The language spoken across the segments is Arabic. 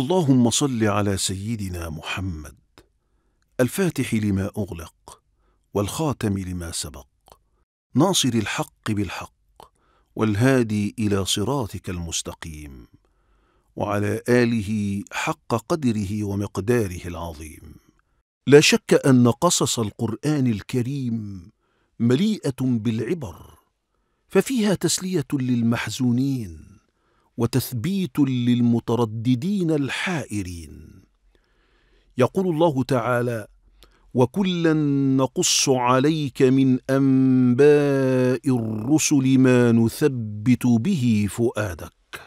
اللهم صل على سيدنا محمد الفاتح لما اغلق والخاتم لما سبق ناصر الحق بالحق والهادي الى صراطك المستقيم وعلى اله حق قدره ومقداره العظيم لا شك ان قصص القران الكريم مليئه بالعبر ففيها تسليه للمحزونين وتثبيت للمترددين الحائرين يقول الله تعالى وكلا نقص عليك من انباء الرسل ما نثبت به فؤادك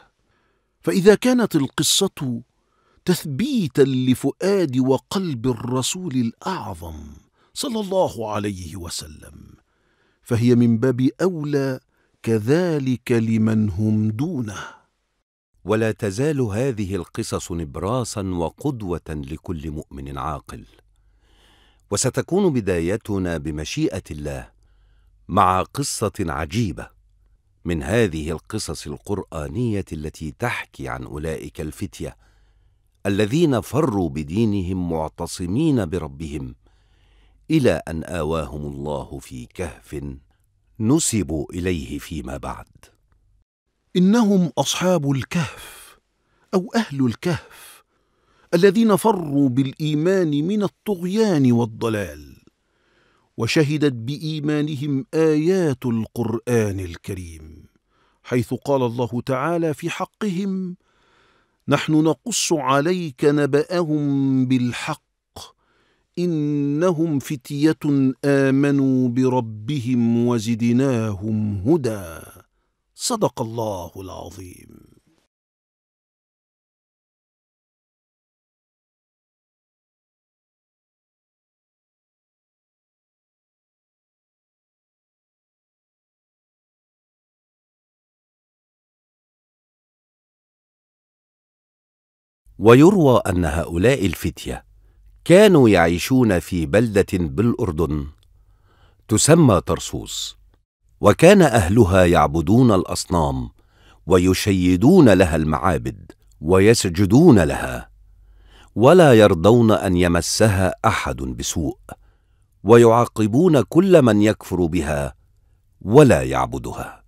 فاذا كانت القصه تثبيتا لفؤاد وقلب الرسول الاعظم صلى الله عليه وسلم فهي من باب اولى كذلك لمن هم دونه ولا تزال هذه القصص نبراسا وقدوه لكل مؤمن عاقل وستكون بدايتنا بمشيئه الله مع قصه عجيبه من هذه القصص القرانيه التي تحكي عن اولئك الفتيه الذين فروا بدينهم معتصمين بربهم الى ان اواهم الله في كهف نسبوا اليه فيما بعد انهم اصحاب الكهف او اهل الكهف الذين فروا بالايمان من الطغيان والضلال وشهدت بايمانهم ايات القران الكريم حيث قال الله تعالى في حقهم نحن نقص عليك نباهم بالحق انهم فتيه امنوا بربهم وزدناهم هدى صدق الله العظيم ويروى أن هؤلاء الفتية كانوا يعيشون في بلدة بالأردن تسمى ترسوس وكان اهلها يعبدون الاصنام ويشيدون لها المعابد ويسجدون لها ولا يرضون ان يمسها احد بسوء ويعاقبون كل من يكفر بها ولا يعبدها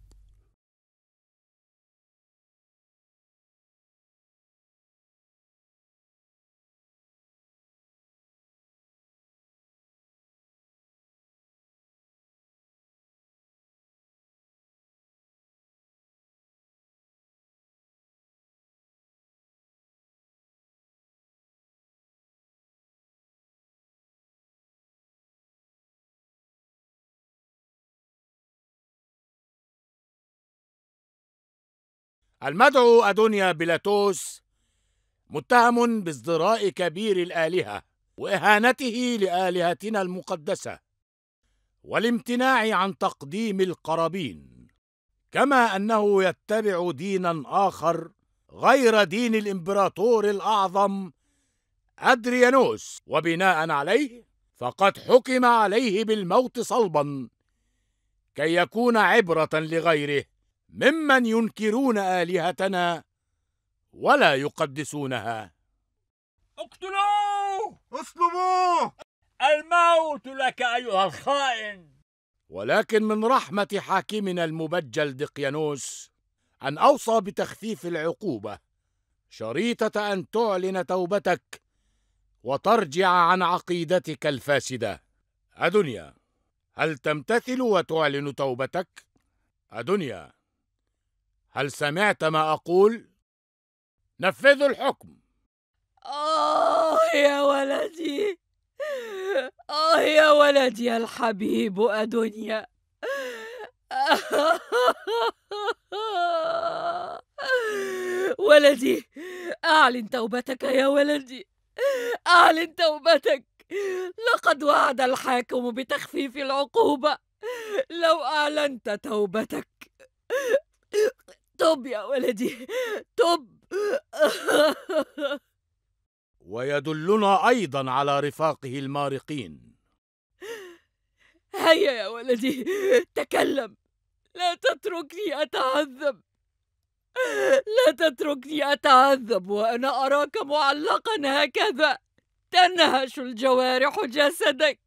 المدعو أدونيا بيلاتوس متهم بازدراء كبير الآلهة وإهانته لآلهتنا المقدسة والامتناع عن تقديم القرابين كما أنه يتبع دينا آخر غير دين الإمبراطور الأعظم أدريانوس وبناء عليه فقد حكم عليه بالموت صلبا كي يكون عبرة لغيره ممن ينكرون آلهتنا ولا يقدسونها اقتلوه اسلموه الموت لك أيها الخائن ولكن من رحمة حاكمنا المبجل دقيانوس أن أوصى بتخفيف العقوبة شريطة أن تعلن توبتك وترجع عن عقيدتك الفاسدة أدنيا هل تمتثل وتعلن توبتك؟ أدنيا هل سمعت ما أقول؟ نفذوا الحكم آه يا ولدي آه يا ولدي الحبيب أدنيا ولدي أعلن توبتك يا ولدي أعلن توبتك لقد وعد الحاكم بتخفيف العقوبة لو أعلنت توبتك طب يا ولدي طب ويدلنا أيضا على رفاقه المارقين هيا يا ولدي تكلم لا تتركني أتعذب لا تتركني أتعذب وأنا أراك معلقا هكذا تنهش الجوارح جسدك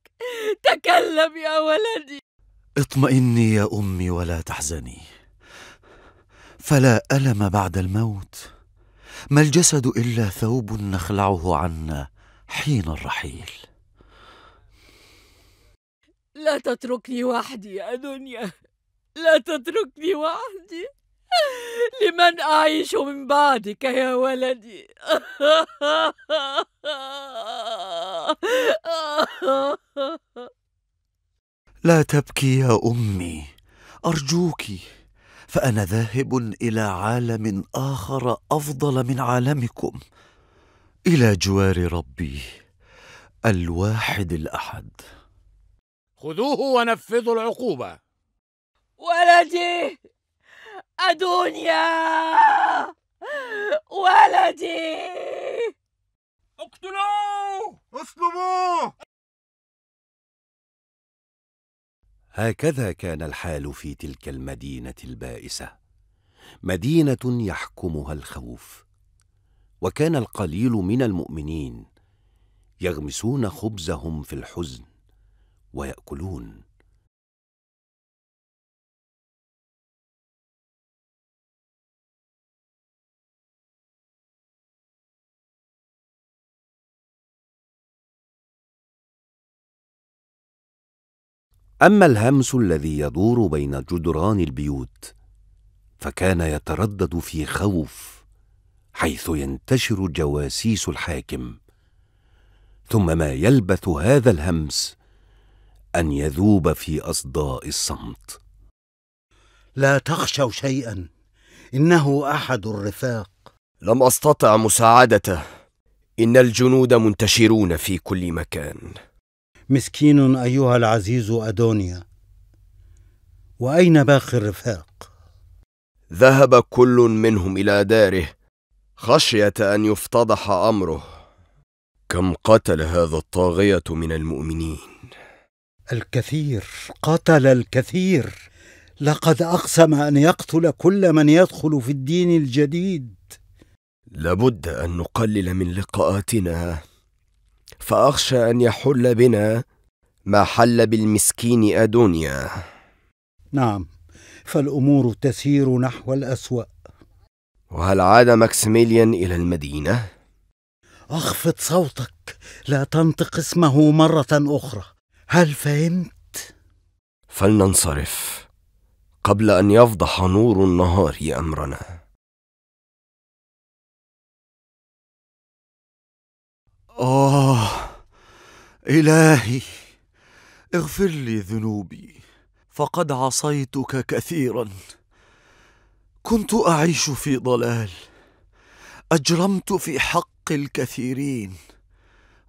تكلم يا ولدي اطمئني يا أمي ولا تحزني فلا الم بعد الموت ما الجسد الا ثوب نخلعه عنا حين الرحيل لا تتركني وحدي يا دنيا لا تتركني وحدي لمن أعيش من بعدك يا ولدي لا تبكي يا أمي أرجوكِ فانا ذاهب الى عالم اخر افضل من عالمكم الى جوار ربي الواحد الاحد خذوه ونفذوا العقوبه ولدي ادونيا ولدي اقتلوه اسلموه هكذا كان الحال في تلك المدينه البائسه مدينه يحكمها الخوف وكان القليل من المؤمنين يغمسون خبزهم في الحزن وياكلون أما الهمس الذي يدور بين جدران البيوت فكان يتردد في خوف حيث ينتشر جواسيس الحاكم ثم ما يلبث هذا الهمس أن يذوب في أصداء الصمت لا تخشوا شيئا إنه أحد الرفاق لم أستطع مساعدته إن الجنود منتشرون في كل مكان مسكين أيها العزيز أدونيا وأين باقي الرفاق؟ ذهب كل منهم إلى داره خشية أن يفتضح أمره كم قتل هذا الطاغية من المؤمنين الكثير قتل الكثير لقد أقسم أن يقتل كل من يدخل في الدين الجديد لابد أن نقلل من لقاءاتنا فأخشى أن يحل بنا ما حل بالمسكين أدونيا نعم فالأمور تسير نحو الأسوأ وهل عاد ماكسيميليان إلى المدينة؟ أخفض صوتك لا تنطق اسمه مرة أخرى هل فهمت؟ فلننصرف قبل أن يفضح نور النهار أمرنا آه إلهي اغفر لي ذنوبي فقد عصيتك كثيرا كنت أعيش في ضلال أجرمت في حق الكثيرين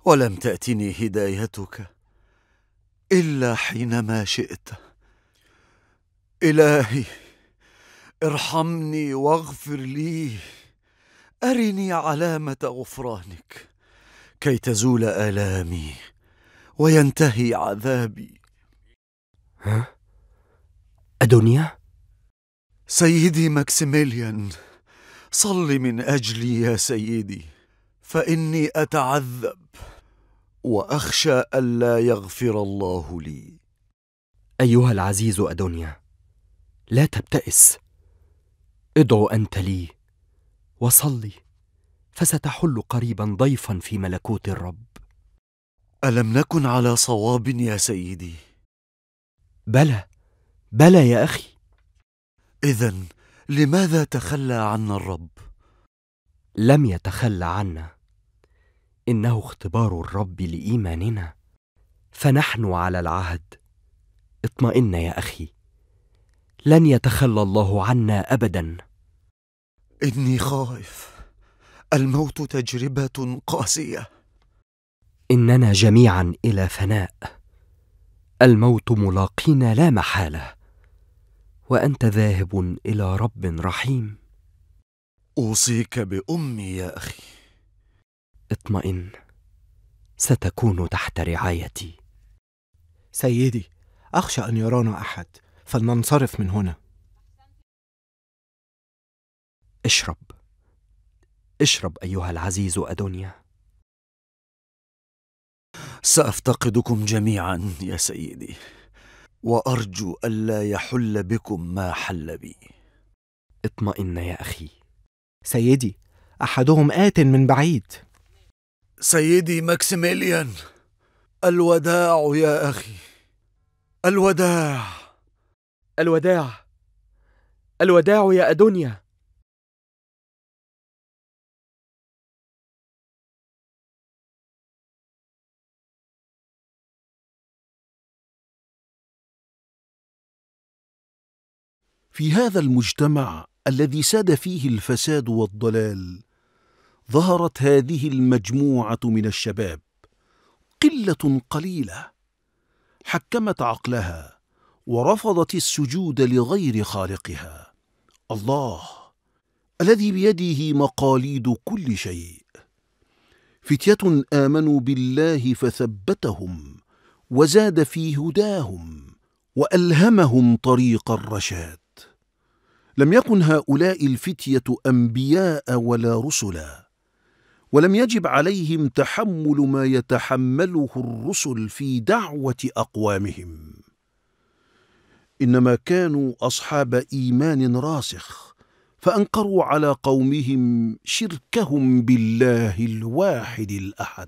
ولم تأتني هدايتك إلا حينما شئت إلهي ارحمني واغفر لي أرني علامة غفرانك كي تزول آلامي وينتهي عذابي ها؟ أدونيا؟ سيدي ماكسيميليان صل من أجلي يا سيدي فإني أتعذب وأخشى ألا يغفر الله لي أيها العزيز أدونيا لا تبتئس ادعو أنت لي وصلي فستحل قريبا ضيفا في ملكوت الرب الم نكن على صواب يا سيدي بلى بلى يا اخي اذا لماذا تخلى عنا الرب لم يتخلى عنا انه اختبار الرب لايماننا فنحن على العهد اطمئن يا اخي لن يتخلى الله عنا ابدا اني خائف الموت تجربه قاسيه اننا جميعا الى فناء الموت ملاقينا لا محاله وانت ذاهب الى رب رحيم اوصيك بامي يا اخي اطمئن ستكون تحت رعايتي سيدي اخشى ان يرانا احد فلننصرف من هنا اشرب اشرب أيها العزيز أدونيا سأفتقدكم جميعا يا سيدي وأرجو ألا يحل بكم ما حل بي اطمئن يا أخي سيدي أحدهم آت من بعيد سيدي ماكسيميليان الوداع يا أخي الوداع الوداع الوداع يا أدونيا في هذا المجتمع الذي ساد فيه الفساد والضلال ظهرت هذه المجموعه من الشباب قله قليله حكمت عقلها ورفضت السجود لغير خالقها الله الذي بيده مقاليد كل شيء فتيه امنوا بالله فثبتهم وزاد في هداهم والهمهم طريق الرشاد لم يكن هؤلاء الفتيه انبياء ولا رسلا ولم يجب عليهم تحمل ما يتحمله الرسل في دعوه اقوامهم انما كانوا اصحاب ايمان راسخ فانقروا على قومهم شركهم بالله الواحد الاحد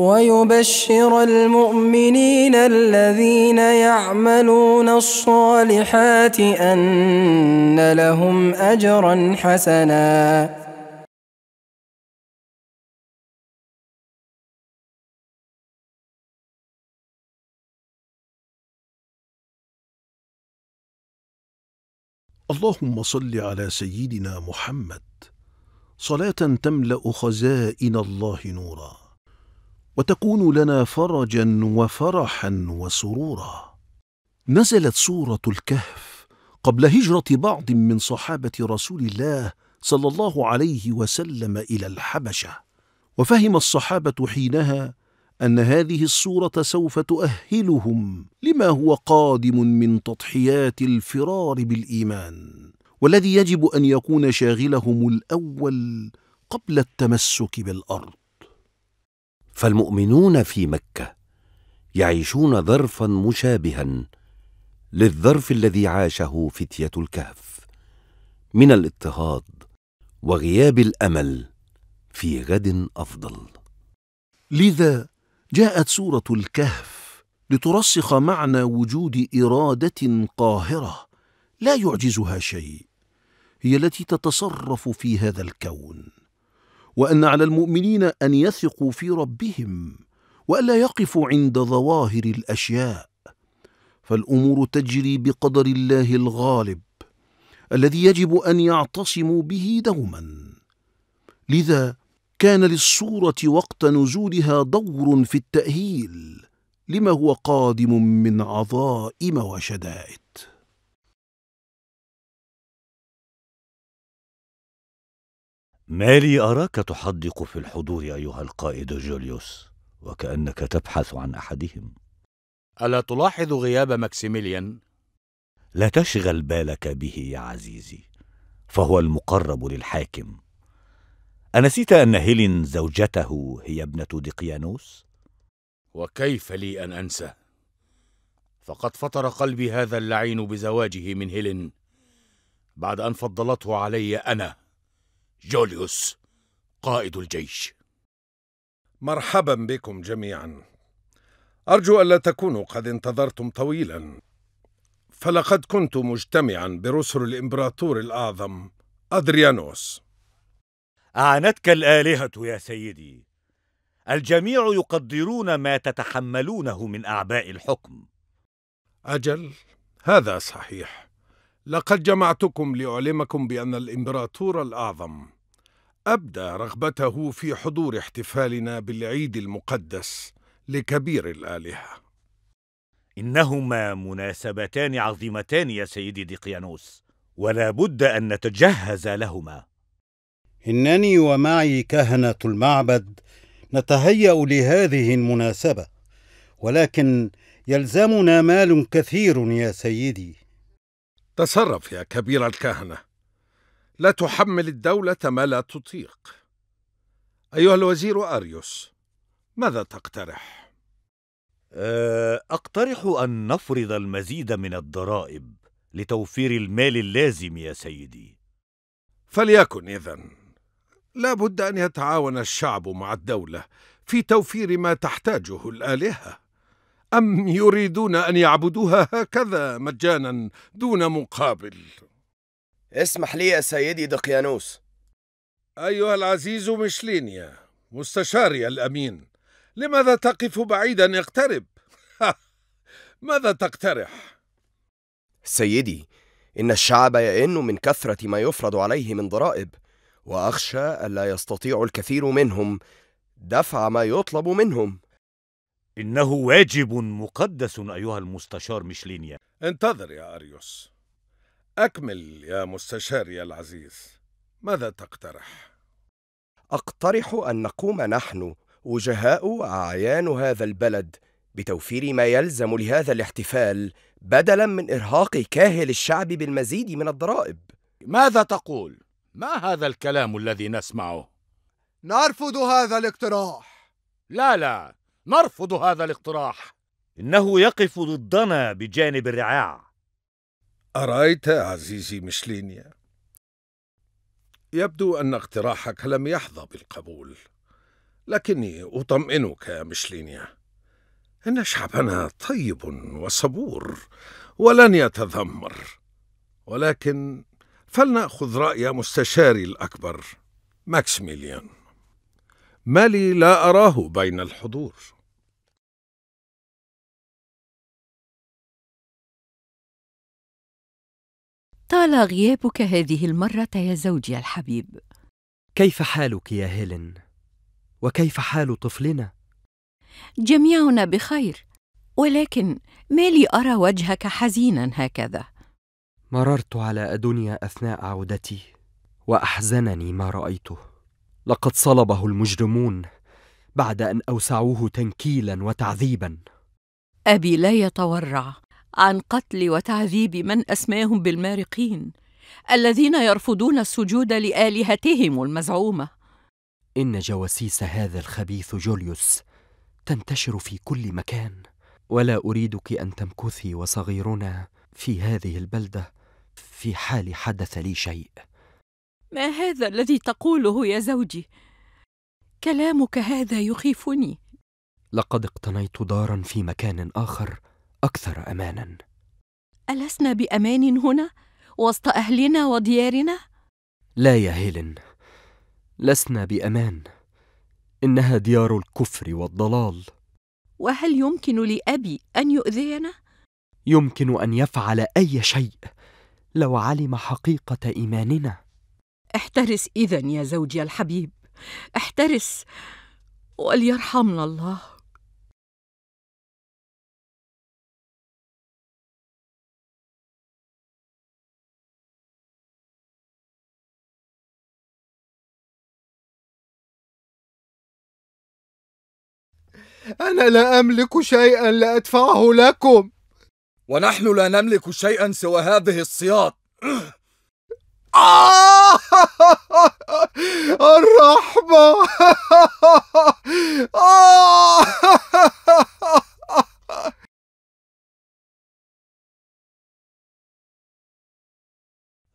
ويبشر المؤمنين الذين يعملون الصالحات أن لهم أجرا حسنا اللهم صل على سيدنا محمد صلاة تملأ خزائن الله نوراً وتكون لنا فرجا وفرحا وسرورا نزلت سوره الكهف قبل هجره بعض من صحابه رسول الله صلى الله عليه وسلم الى الحبشه وفهم الصحابه حينها ان هذه السوره سوف تؤهلهم لما هو قادم من تضحيات الفرار بالايمان والذي يجب ان يكون شاغلهم الاول قبل التمسك بالارض فالمؤمنون في مكه يعيشون ظرفا مشابها للظرف الذي عاشه فتيه الكهف من الاضطهاد وغياب الامل في غد افضل لذا جاءت سوره الكهف لترسخ معنى وجود اراده قاهره لا يعجزها شيء هي التي تتصرف في هذا الكون وأن على المؤمنين أن يثقوا في ربهم وألا يقفوا عند ظواهر الأشياء فالأمور تجري بقدر الله الغالب الذي يجب أن يعتصموا به دوما لذا كان للصورة وقت نزولها دور في التأهيل لما هو قادم من عظائم وشدائد مالي أراك تحدق في الحضور أيها القائد جوليوس وكأنك تبحث عن أحدهم ألا تلاحظ غياب ماكسيميليان؟ لا تشغل بالك به يا عزيزي فهو المقرب للحاكم أنسيت أن هيلين زوجته هي ابنة دقيانوس؟ وكيف لي أن أنسى؟ فقد فطر قلبي هذا اللعين بزواجه من هيلين بعد أن فضلته علي أنا جوليوس قائد الجيش مرحبا بكم جميعا أرجو ألا تكونوا قد انتظرتم طويلا فلقد كنت مجتمعا برسل الإمبراطور الأعظم أدريانوس أعنتك الآلهة يا سيدي الجميع يقدرون ما تتحملونه من أعباء الحكم أجل هذا صحيح لقد جمعتكم لأعلمكم بأن الإمبراطور الأعظم أبدى رغبته في حضور احتفالنا بالعيد المقدس لكبير الآلهة إنهما مناسبتان عظيمتان يا سيدي ديقيانوس ولا بد أن نتجهز لهما إنني ومعي كهنة المعبد نتهيأ لهذه المناسبة ولكن يلزمنا مال كثير يا سيدي تصرف يا كبير الكهنة لا تحمل الدولة ما لا تطيق أيها الوزير أريوس ماذا تقترح؟ أه، أقترح أن نفرض المزيد من الضرائب لتوفير المال اللازم يا سيدي فليكن إذن لا بد أن يتعاون الشعب مع الدولة في توفير ما تحتاجه الآلهة أم يريدون أن يعبدوها هكذا مجانا دون مقابل؟ اسمح لي يا سيدي دقيانوس أيها العزيز مشلينيا مستشاري الأمين لماذا تقف بعيدا اقترب؟ ماذا تقترح؟ سيدي إن الشعب يئن من كثرة ما يفرض عليه من ضرائب وأخشى ألا يستطيع الكثير منهم دفع ما يطلب منهم إنه واجب مقدس أيها المستشار مشلينيا انتظر يا أريوس أكمل يا مستشاري العزيز ماذا تقترح؟ أقترح أن نقوم نحن وجهاء أعيان هذا البلد بتوفير ما يلزم لهذا الاحتفال بدلا من إرهاق كاهل الشعب بالمزيد من الضرائب ماذا تقول؟ ما هذا الكلام الذي نسمعه؟ نرفض هذا الاقتراح لا لا نرفض هذا الاقتراح إنه يقف ضدنا بجانب الرعاع أرأيت عزيزي مشلينيا يبدو أن اقتراحك لم يحظى بالقبول لكني أطمئنك يا مشلينيا إن شعبنا طيب وصبور ولن يتذمر ولكن فلنأخذ رأي مستشاري الأكبر ماكسيميليان مالي لا أراه بين الحضور طال غيابك هذه المرة يا زوجي الحبيب كيف حالك يا هيلين؟ وكيف حال طفلنا؟ جميعنا بخير ولكن ما لي أرى وجهك حزينا هكذا مررت على ادنيا أثناء عودتي وأحزنني ما رأيته لقد صلبه المجرمون بعد أن أوسعوه تنكيلا وتعذيبا أبي لا يتورع عن قتل وتعذيب من اسماهم بالمارقين الذين يرفضون السجود لالهتهم المزعومه ان جواسيس هذا الخبيث جوليوس تنتشر في كل مكان ولا اريدك ان تمكثي وصغيرنا في هذه البلده في حال حدث لي شيء ما هذا الذي تقوله يا زوجي كلامك هذا يخيفني لقد اقتنيت دارا في مكان اخر اكثر امانا السنا بامان هنا وسط اهلنا وديارنا لا يا هيلين لسنا بامان انها ديار الكفر والضلال وهل يمكن لابي ان يؤذينا يمكن ان يفعل اي شيء لو علم حقيقه ايماننا احترس اذا يا زوجي الحبيب احترس وليرحمنا الله أنا لا أملك شيئا لأدفعه لكم ونحن لا نملك شيئا سوى هذه الصياد آه الرحمة آه!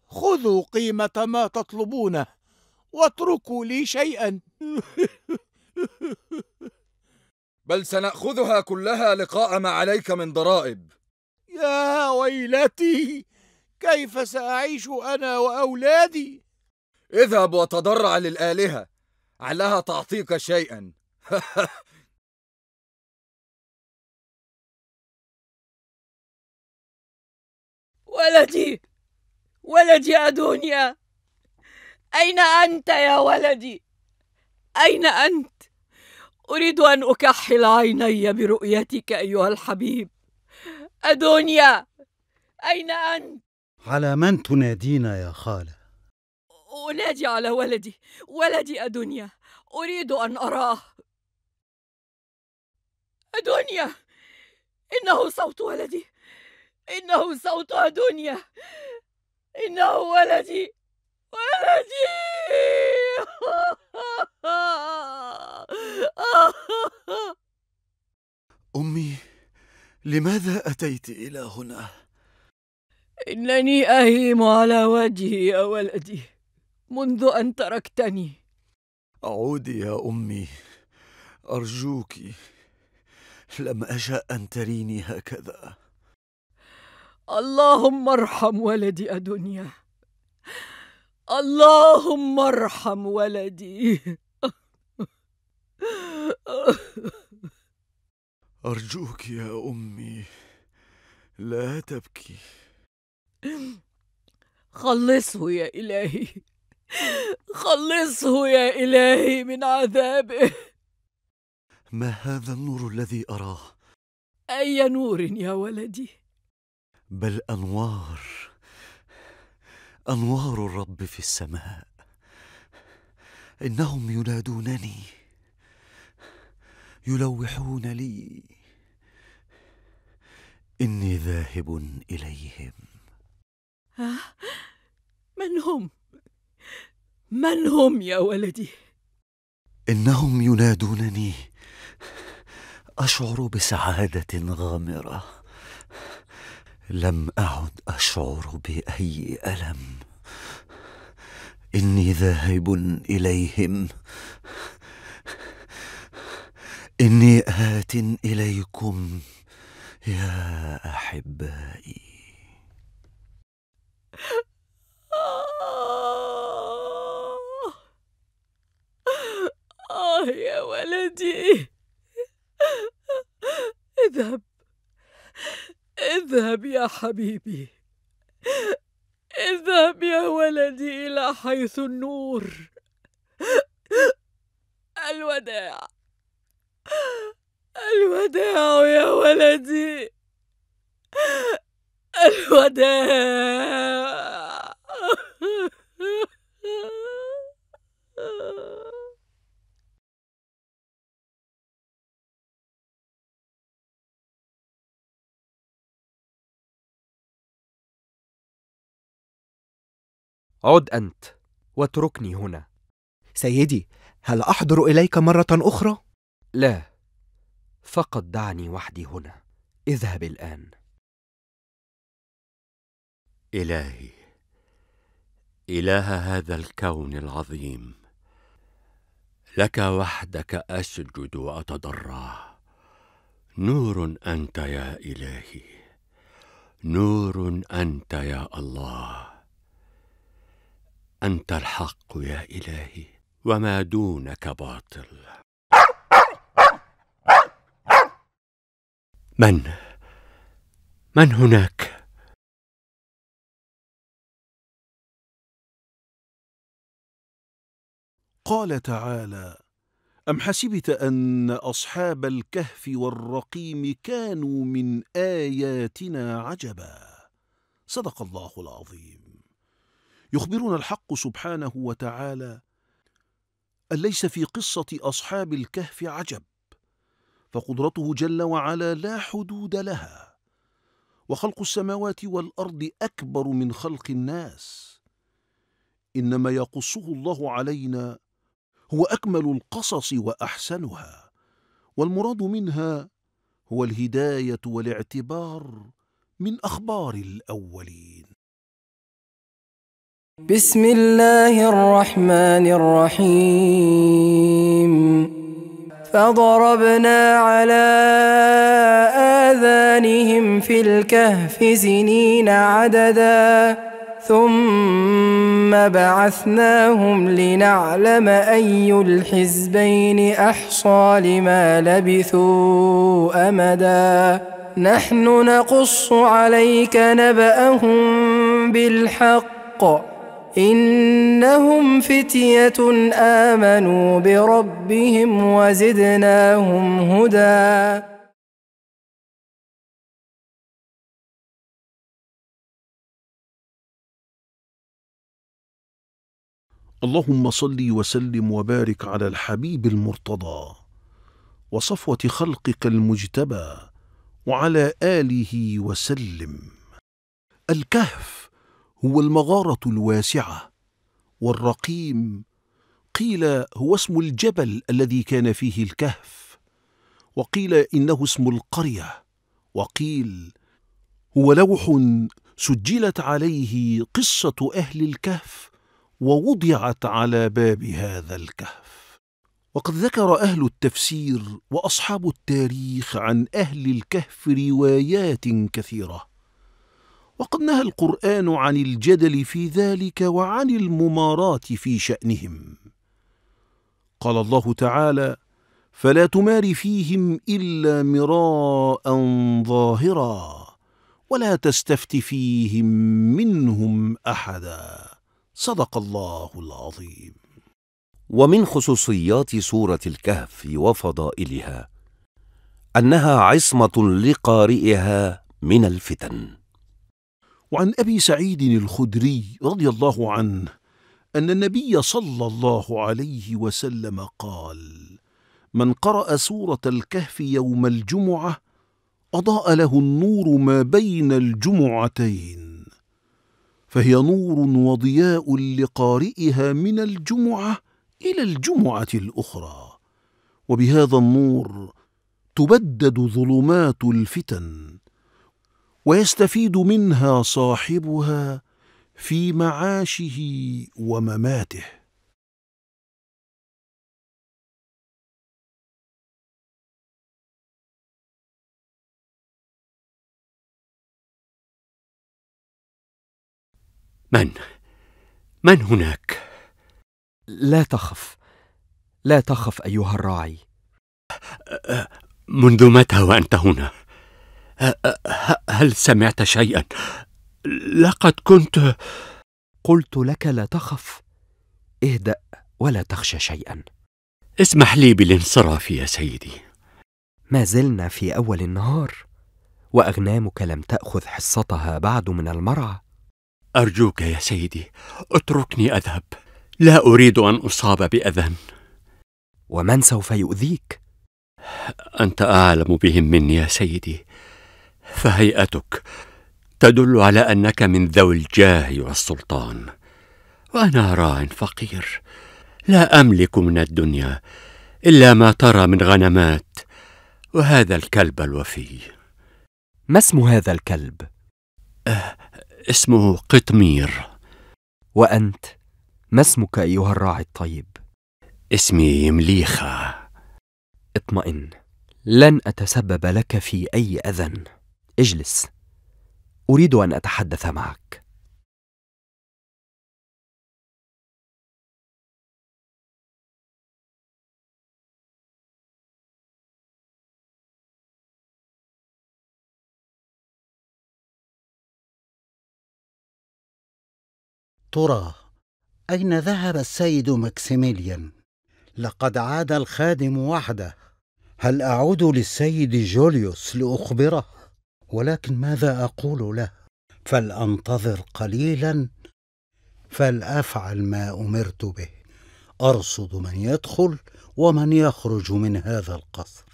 خذوا قيمة ما تطلبونه واتركوا لي شيئا بل سنأخذها كلها لقاء ما عليك من ضرائب يا ويلتي كيف سأعيش أنا وأولادي اذهب وتضرع للآلهة علها تعطيك شيئا ولدي ولدي أدونيا أين أنت يا ولدي أين أنت أريد أن أكحل عيني برؤيتك أيها الحبيب أدونيا أين أنت؟ على من تنادين يا خالة؟ أنادي على ولدي ولدي أدونيا أريد أن أراه أدونيا إنه صوت ولدي إنه صوت أدونيا إنه ولدي ولدي أمي لماذا أتيت إلى هنا؟ إنني أهيم على وجهي يا ولدي منذ أن تركتني عودي يا أمي أرجوك لم أشأ أن تريني هكذا اللهم ارحم ولدي أدنيا اللهم ارحم ولدي أرجوك يا أمي لا تبكي خلصه يا إلهي خلصه يا إلهي من عذابه ما هذا النور الذي أراه؟ أي نور يا ولدي؟ بل أنوار أنوار الرب في السماء إنهم ينادونني يلوحون لي اني ذاهب اليهم آه، من هم من هم يا ولدي انهم ينادونني اشعر بسعاده غامره لم اعد اشعر باي الم اني ذاهب اليهم إني آت إليكم يا أحبائي آه،, آه, يا ولدي اذهب اذهب يا حبيبي اذهب يا ولدي إلى حيث النور الوداع الوداع يا ولدي الوداع عد أنت واتركني هنا سيدي هل أحضر إليك مرة أخرى؟ لا فقط دعني وحدي هنا اذهب الان الهي اله هذا الكون العظيم لك وحدك اسجد واتضرع نور انت يا الهي نور انت يا الله انت الحق يا الهي وما دونك باطل من من هناك قال تعالى ام حسبت ان اصحاب الكهف والرقيم كانوا من اياتنا عجبا صدق الله العظيم يخبرنا الحق سبحانه وتعالى أن ليس في قصة أصحاب الكهف عجب فقدرته جل وعلا لا حدود لها وخلق السماوات والارض اكبر من خلق الناس انما يقصه الله علينا هو اكمل القصص واحسنها والمراد منها هو الهدايه والاعتبار من اخبار الاولين بسم الله الرحمن الرحيم فضربنا على آذانهم في الكهف سنين عددا ثم بعثناهم لنعلم أي الحزبين أحصى لما لبثوا أمدا نحن نقص عليك نبأهم بالحق إنهم فتية آمنوا بربهم وزدناهم هدى اللهم صل وسلم وبارك على الحبيب المرتضى وصفوة خلقك المجتبى وعلى آله وسلم الكهف هو المغاره الواسعه والرقيم قيل هو اسم الجبل الذي كان فيه الكهف وقيل انه اسم القريه وقيل هو لوح سجلت عليه قصه اهل الكهف ووضعت على باب هذا الكهف وقد ذكر اهل التفسير واصحاب التاريخ عن اهل الكهف روايات كثيره وقد نهى القرآن عن الجدل في ذلك وعن المماراة في شأنهم قال الله تعالى فلا تمار فيهم إلا مراء ظاهرا ولا تستفت فيهم منهم أحدا صدق الله العظيم ومن خصوصيات سورة الكهف وفضائلها أنها عصمة لقارئها من الفتن وعن ابي سعيد الخدري رضي الله عنه ان النبي صلى الله عليه وسلم قال من قرا سوره الكهف يوم الجمعه اضاء له النور ما بين الجمعتين فهي نور وضياء لقارئها من الجمعه الى الجمعه الاخرى وبهذا النور تبدد ظلمات الفتن ويستفيد منها صاحبها في معاشه ومماته من من هناك لا تخف لا تخف ايها الراعي منذ متى وانت هنا أه، أه، هل سمعت شيئا لقد كنت قلت لك لا تخف اهدا ولا تخشى شيئا اسمح لي بالانصراف يا سيدي ما زلنا في اول النهار واغنامك لم تاخذ حصتها بعد من المرعى ارجوك يا سيدي اتركني اذهب لا اريد ان اصاب باذى ومن سوف يؤذيك انت اعلم بهم مني يا سيدي فهيئتك تدل على انك من ذوي الجاه والسلطان وانا راع فقير لا املك من الدنيا الا ما ترى من غنمات وهذا الكلب الوفي ما اسم هذا الكلب أه اسمه قطمير وانت ما اسمك ايها الراعي الطيب اسمي مليخه اطمئن لن اتسبب لك في اي اذى اجلس اريد ان اتحدث معك ترى اين ذهب السيد ماكسيميليان لقد عاد الخادم وحده هل اعود للسيد جوليوس لاخبره ولكن ماذا اقول له فلانتظر قليلا فلافعل ما امرت به ارصد من يدخل ومن يخرج من هذا القصر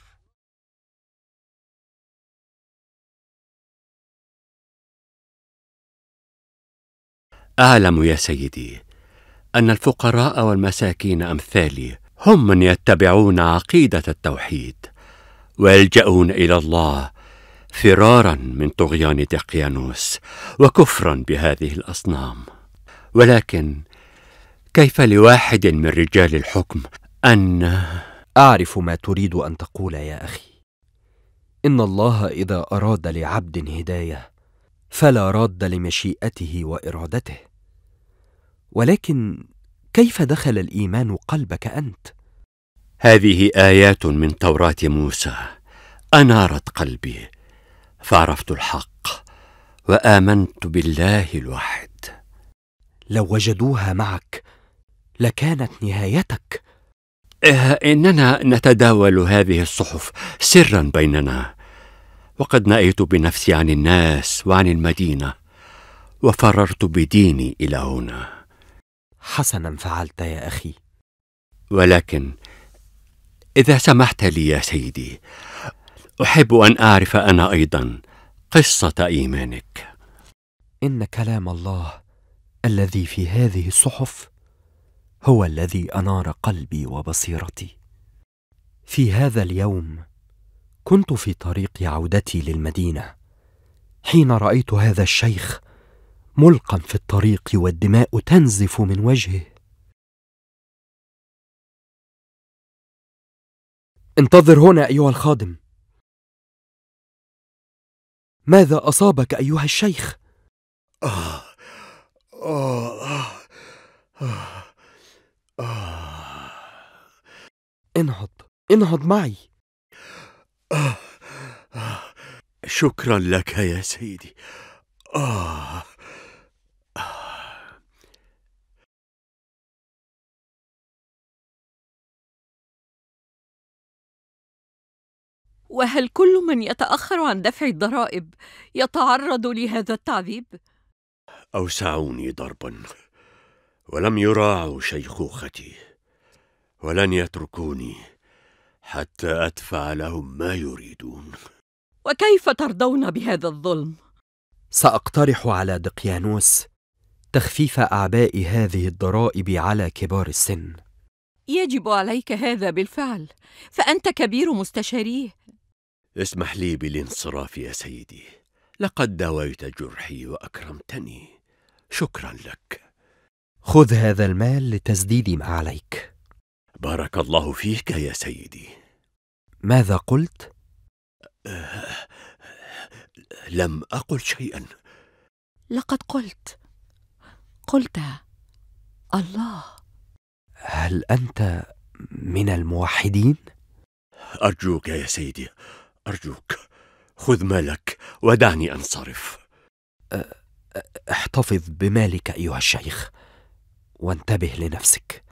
اعلم يا سيدي ان الفقراء والمساكين امثالي هم من يتبعون عقيده التوحيد ويلجؤون الى الله فرارا من طغيان دقيانوس وكفرا بهذه الاصنام ولكن كيف لواحد من رجال الحكم ان اعرف ما تريد ان تقول يا اخي ان الله اذا اراد لعبد هدايه فلا راد لمشيئته وارادته ولكن كيف دخل الايمان قلبك انت هذه ايات من توراه موسى انارت قلبي فعرفت الحق وامنت بالله الواحد لو وجدوها معك لكانت نهايتك إه، اننا نتداول هذه الصحف سرا بيننا وقد نأيت بنفسي عن الناس وعن المدينه وفررت بديني الى هنا حسنا فعلت يا اخي ولكن اذا سمحت لي يا سيدي أحب أن أعرف أنا أيضا قصة إيمانك إن كلام الله الذي في هذه الصحف هو الذي أنار قلبي وبصيرتي في هذا اليوم كنت في طريق عودتي للمدينة حين رأيت هذا الشيخ ملقا في الطريق والدماء تنزف من وجهه انتظر هنا أيها الخادم ماذا أصابك أيها الشيخ؟ آه آه آه انهض انهض معي آه آه شكرا لك يا سيدي آه وهل كل من يتاخر عن دفع الضرائب يتعرض لهذا التعذيب اوسعوني ضربا ولم يراعوا شيخوختي ولن يتركوني حتى ادفع لهم ما يريدون وكيف ترضون بهذا الظلم ساقترح على دقيانوس تخفيف اعباء هذه الضرائب على كبار السن يجب عليك هذا بالفعل فانت كبير مستشاريه اسمح لي بالانصراف يا سيدي لقد داويت جرحي واكرمتني شكرا لك خذ هذا المال لتسديد ما عليك بارك الله فيك يا سيدي ماذا قلت أه... لم اقل شيئا لقد قلت قلت الله هل انت من الموحدين ارجوك يا سيدي أرجوك خذ مالك ودعني أنصرف احتفظ بمالك أيها الشيخ وانتبه لنفسك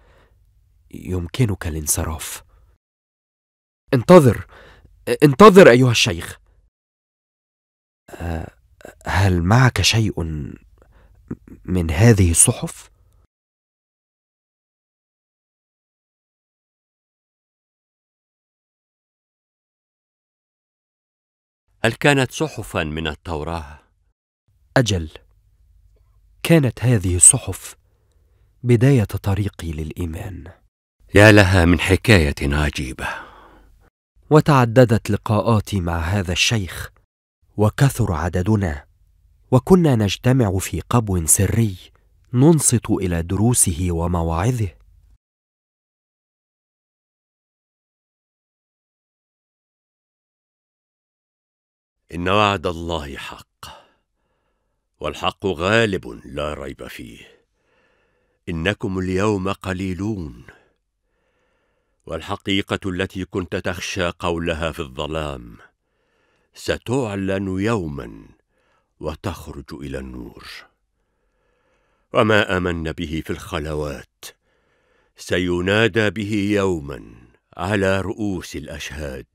يمكنك الانصراف انتظر انتظر أيها الشيخ هل معك شيء من هذه الصحف؟ هل كانت صحفا من التوراة؟ أجل كانت هذه الصحف بداية طريقي للإيمان يا لها من حكاية عجيبة وتعددت لقاءاتي مع هذا الشيخ وكثر عددنا وكنا نجتمع في قبو سري ننصت إلى دروسه ومواعظه إن وعد الله حق والحق غالب لا ريب فيه إنكم اليوم قليلون والحقيقة التي كنت تخشى قولها في الظلام ستعلن يوما وتخرج إلى النور وما آمنا به في الخلوات سينادى به يوما على رؤوس الأشهاد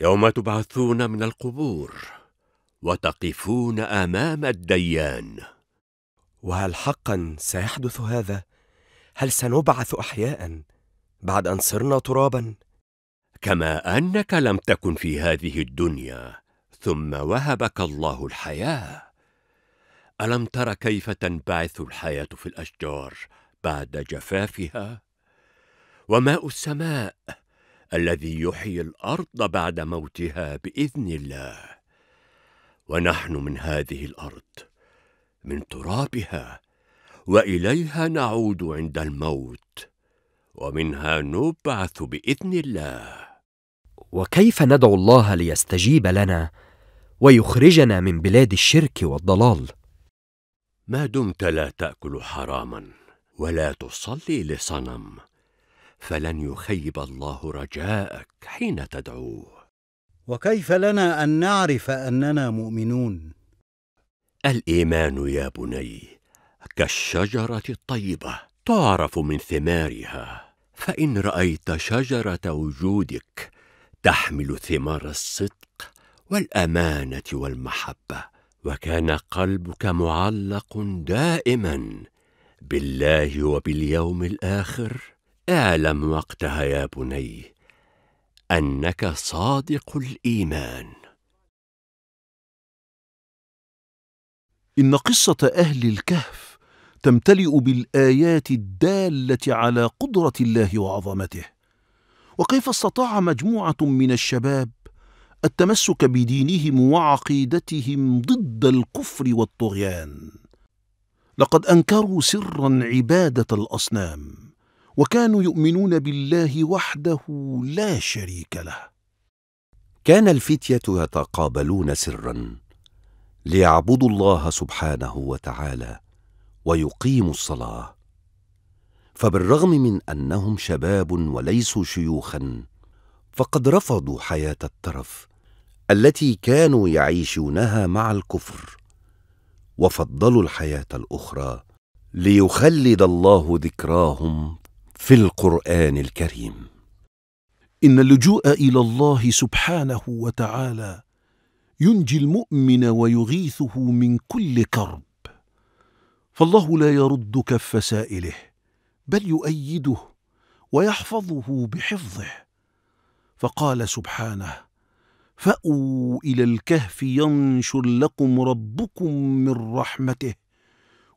يوم تبعثون من القبور وتقفون امام الديان وهل حقا سيحدث هذا هل سنبعث احياء بعد ان صرنا ترابا كما انك لم تكن في هذه الدنيا ثم وهبك الله الحياه الم تر كيف تنبعث الحياه في الاشجار بعد جفافها وماء السماء الذي يحيي الارض بعد موتها باذن الله ونحن من هذه الارض من ترابها واليها نعود عند الموت ومنها نبعث باذن الله وكيف ندعو الله ليستجيب لنا ويخرجنا من بلاد الشرك والضلال ما دمت لا تاكل حراما ولا تصلي لصنم فلن يخيب الله رجاءك حين تدعوه وكيف لنا ان نعرف اننا مؤمنون الايمان يا بني كالشجره الطيبه تعرف من ثمارها فان رايت شجره وجودك تحمل ثمار الصدق والامانه والمحبه وكان قلبك معلق دائما بالله وباليوم الاخر اعلم وقتها يا بني انك صادق الايمان ان قصه اهل الكهف تمتلئ بالايات الداله على قدره الله وعظمته وكيف استطاع مجموعه من الشباب التمسك بدينهم وعقيدتهم ضد الكفر والطغيان لقد انكروا سرا عباده الاصنام وكانوا يؤمنون بالله وحده لا شريك له كان الفتيه يتقابلون سرا ليعبدوا الله سبحانه وتعالى ويقيموا الصلاه فبالرغم من انهم شباب وليسوا شيوخا فقد رفضوا حياه الترف التي كانوا يعيشونها مع الكفر وفضلوا الحياه الاخرى ليخلد الله ذكراهم في القران الكريم ان اللجوء الى الله سبحانه وتعالى ينجي المؤمن ويغيثه من كل كرب فالله لا يرد كف سائله بل يؤيده ويحفظه بحفظه فقال سبحانه فاووا الى الكهف ينشر لكم ربكم من رحمته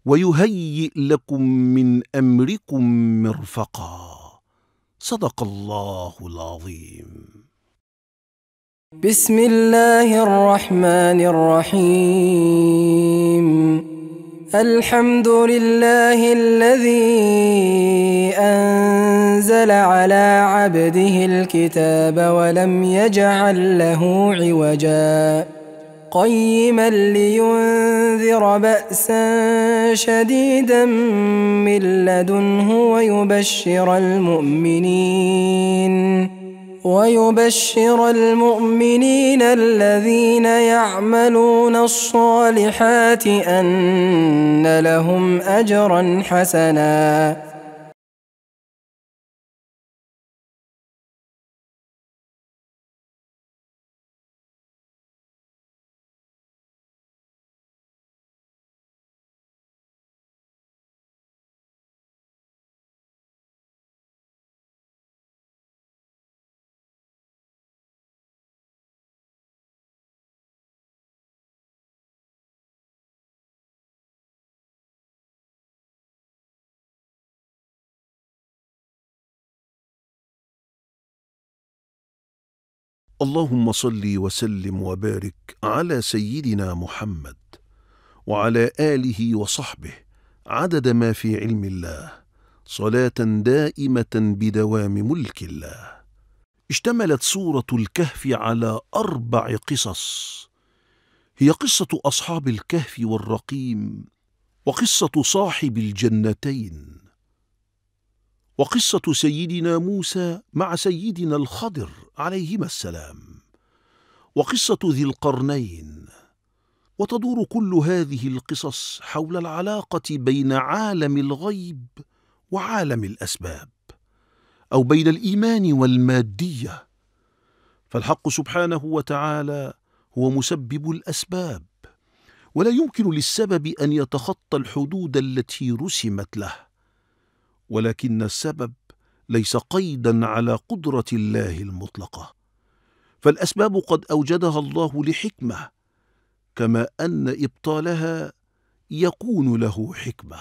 ويهيئ لكم من أمركم مرفقا صدق الله العظيم بسم الله الرحمن الرحيم الحمد لله الذي أنزل على عبده الكتاب ولم يجعل له عوجاً قيما لينذر بأسا شديدا من لدنه ويبشر المؤمنين ويبشر المؤمنين الذين يعملون الصالحات أن لهم أجرا حسناً اللهم صل وسلم وبارك على سيدنا محمد وعلى اله وصحبه عدد ما في علم الله صلاه دائمه بدوام ملك الله اشتملت سوره الكهف على اربع قصص هي قصه اصحاب الكهف والرقيم وقصه صاحب الجنتين وقصة سيدنا موسى مع سيدنا الخضر عليهما السلام وقصة ذي القرنين وتدور كل هذه القصص حول العلاقة بين عالم الغيب وعالم الأسباب أو بين الإيمان والمادية فالحق سبحانه وتعالى هو مسبب الأسباب ولا يمكن للسبب أن يتخطى الحدود التي رسمت له ولكن السبب ليس قيدا على قدرة الله المطلقة فالأسباب قد أوجدها الله لحكمة كما أن إبطالها يكون له حكمة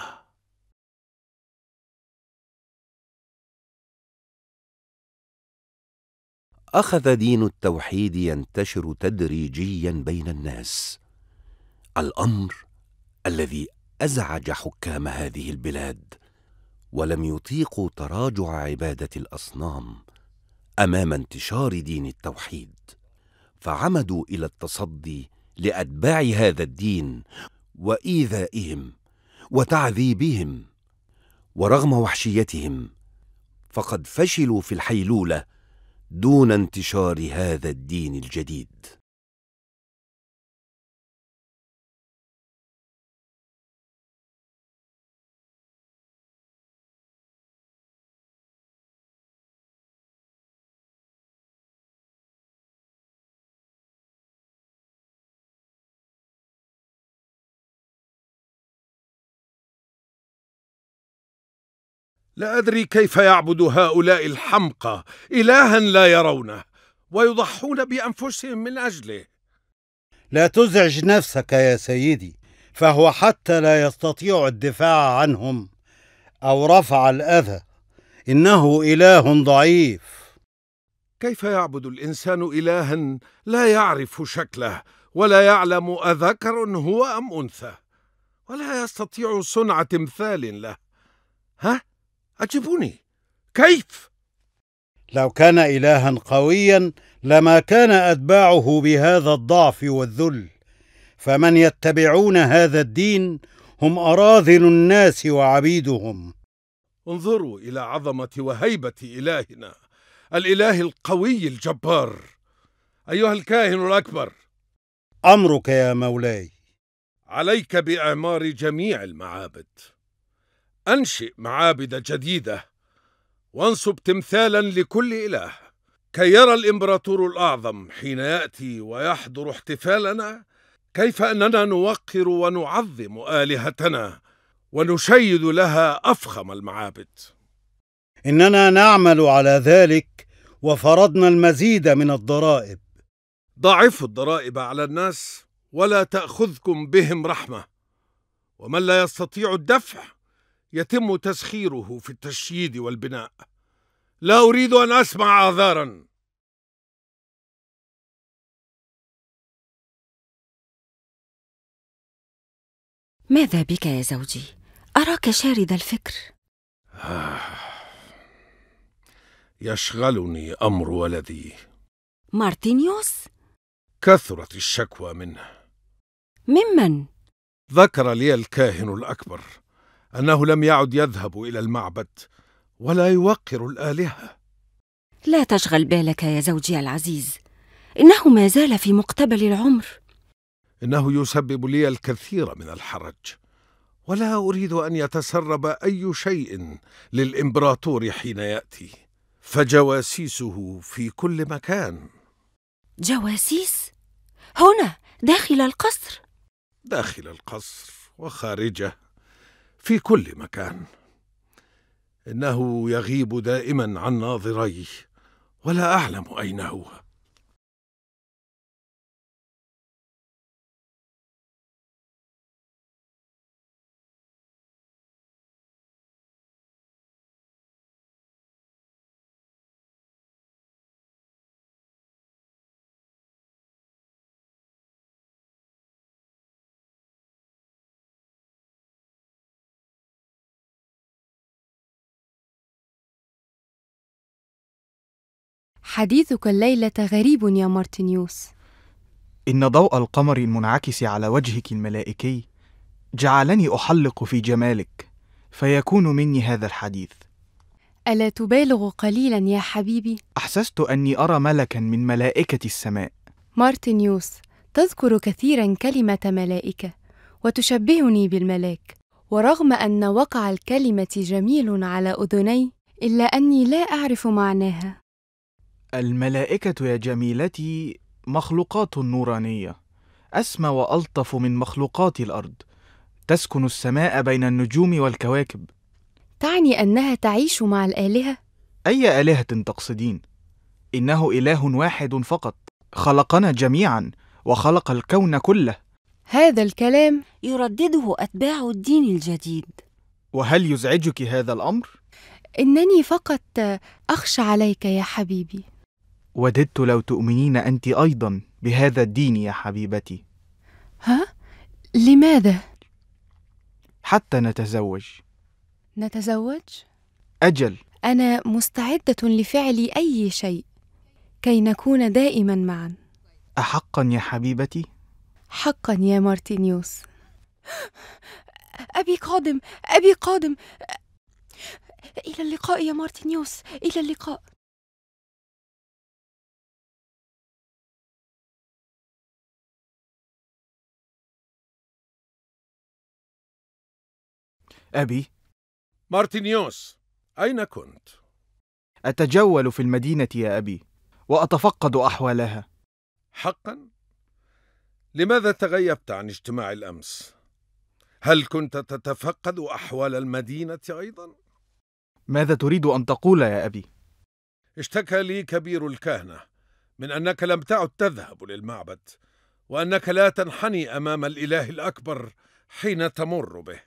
أخذ دين التوحيد ينتشر تدريجيا بين الناس الأمر الذي أزعج حكام هذه البلاد ولم يطيقوا تراجع عباده الاصنام امام انتشار دين التوحيد فعمدوا الى التصدي لاتباع هذا الدين وايذائهم وتعذيبهم ورغم وحشيتهم فقد فشلوا في الحيلوله دون انتشار هذا الدين الجديد لا أدري كيف يعبد هؤلاء الحمقى إلها لا يرونه ويضحون بأنفسهم من أجله لا تزعج نفسك يا سيدي فهو حتى لا يستطيع الدفاع عنهم أو رفع الأذى إنه إله ضعيف كيف يعبد الإنسان إلها لا يعرف شكله ولا يعلم أذكر هو أم أنثى ولا يستطيع صنع تمثال له ها؟ أجبوني كيف؟ لو كان إلها قويا لما كان أتباعه بهذا الضعف والذل فمن يتبعون هذا الدين هم أراذل الناس وعبيدهم انظروا إلى عظمة وهيبة إلهنا الإله القوي الجبار أيها الكاهن الأكبر أمرك يا مولاي عليك بإعمار جميع المعابد أنشئ معابد جديدة وانصب تمثالا لكل إله كي يرى الإمبراطور الأعظم حين يأتي ويحضر احتفالنا كيف أننا نوقر ونعظم آلهتنا ونشيد لها أفخم المعابد إننا نعمل على ذلك وفرضنا المزيد من الضرائب ضاعفوا الضرائب على الناس ولا تأخذكم بهم رحمة ومن لا يستطيع الدفع يتم تسخيره في التشييد والبناء لا أريد أن أسمع أعذارا ماذا بك يا زوجي؟ أراك شارد الفكر يشغلني أمر ولدي مارتينيوس؟ كثرت الشكوى منه ممن؟ ذكر لي الكاهن الأكبر انه لم يعد يذهب الى المعبد ولا يوقر الالهه لا تشغل بالك يا زوجي العزيز انه ما زال في مقتبل العمر انه يسبب لي الكثير من الحرج ولا اريد ان يتسرب اي شيء للامبراطور حين ياتي فجواسيسه في كل مكان جواسيس هنا داخل القصر داخل القصر وخارجه في كل مكان انه يغيب دائما عن ناظري ولا اعلم اين هو حديثك الليلة غريب يا مارتينيوس إن ضوء القمر المنعكس على وجهك الملائكي جعلني أحلق في جمالك فيكون مني هذا الحديث ألا تبالغ قليلا يا حبيبي؟ أحسست أني أرى ملكا من ملائكة السماء مارتينيوس تذكر كثيرا كلمة ملائكة وتشبهني بالملاك ورغم أن وقع الكلمة جميل على أذني إلا أني لا أعرف معناها الملائكة يا جميلتي مخلوقات نورانية، أسمى وألطف من مخلوقات الأرض، تسكن السماء بين النجوم والكواكب. تعني أنها تعيش مع الآلهة؟ أي آلهة تقصدين؟ إنه إله واحد فقط، خلقنا جميعًا، وخلق الكون كله. هذا الكلام يردده أتباع الدين الجديد. وهل يزعجك هذا الأمر؟ إنني فقط أخشى عليك يا حبيبي. وددت لو تؤمنين أنت أيضا بهذا الدين يا حبيبتي ها؟ لماذا؟ حتى نتزوج نتزوج؟ أجل أنا مستعدة لفعل أي شيء كي نكون دائما معا أحقا يا حبيبتي؟ حقا يا مارتينيوس أبي قادم أبي قادم إلى اللقاء يا مارتينيوس إلى اللقاء أبي؟ مارتينيوس أين كنت؟ أتجول في المدينة يا أبي وأتفقد أحوالها حقا؟ لماذا تغيبت عن اجتماع الأمس؟ هل كنت تتفقد أحوال المدينة أيضا؟ ماذا تريد أن تقول يا أبي؟ اشتكى لي كبير الكهنة من أنك لم تعد تذهب للمعبد وأنك لا تنحني أمام الإله الأكبر حين تمر به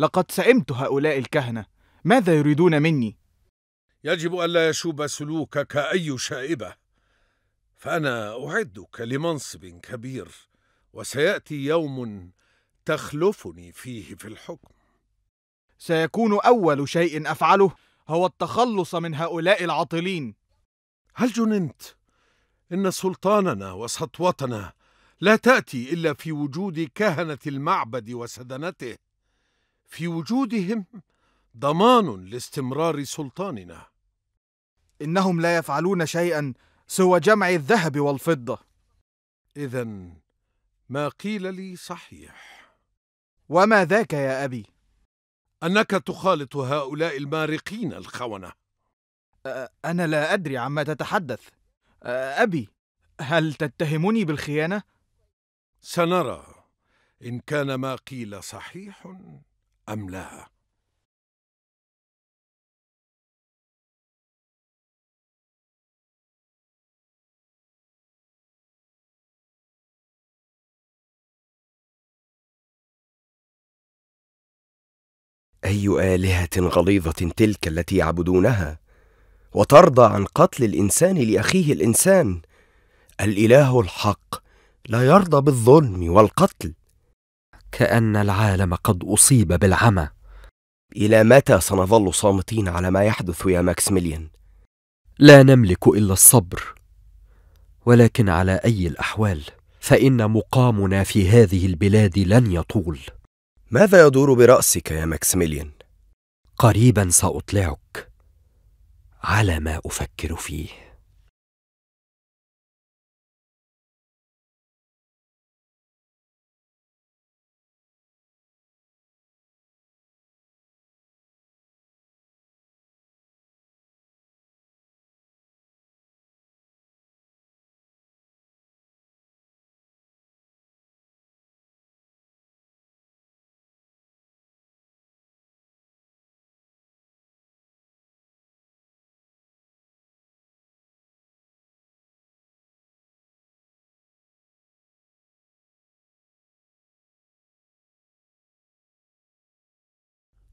لقد سئمت هؤلاء الكهنة ماذا يريدون مني؟ يجب ألا يشوب سلوكك أي شائبة فأنا أعدك لمنصب كبير وسيأتي يوم تخلفني فيه في الحكم سيكون أول شيء أفعله هو التخلص من هؤلاء العاطلين هل جننت؟ إن سلطاننا وسطوتنا لا تأتي إلا في وجود كهنة المعبد وسدنته في وجودهم ضمان لاستمرار سلطاننا انهم لا يفعلون شيئا سوى جمع الذهب والفضه اذا ما قيل لي صحيح وما ذاك يا ابي انك تخالط هؤلاء المارقين الخونه انا لا ادري عما تتحدث ابي هل تتهمني بالخيانه سنرى ان كان ما قيل صحيح أم لا أي آلهة غليظة تلك التي يعبدونها وترضى عن قتل الإنسان لأخيه الإنسان الإله الحق لا يرضى بالظلم والقتل كان العالم قد اصيب بالعمى الى متى سنظل صامتين على ما يحدث يا ماكسيميليان لا نملك الا الصبر ولكن على اي الاحوال فان مقامنا في هذه البلاد لن يطول ماذا يدور براسك يا ماكسيميليان قريبا ساطلعك على ما افكر فيه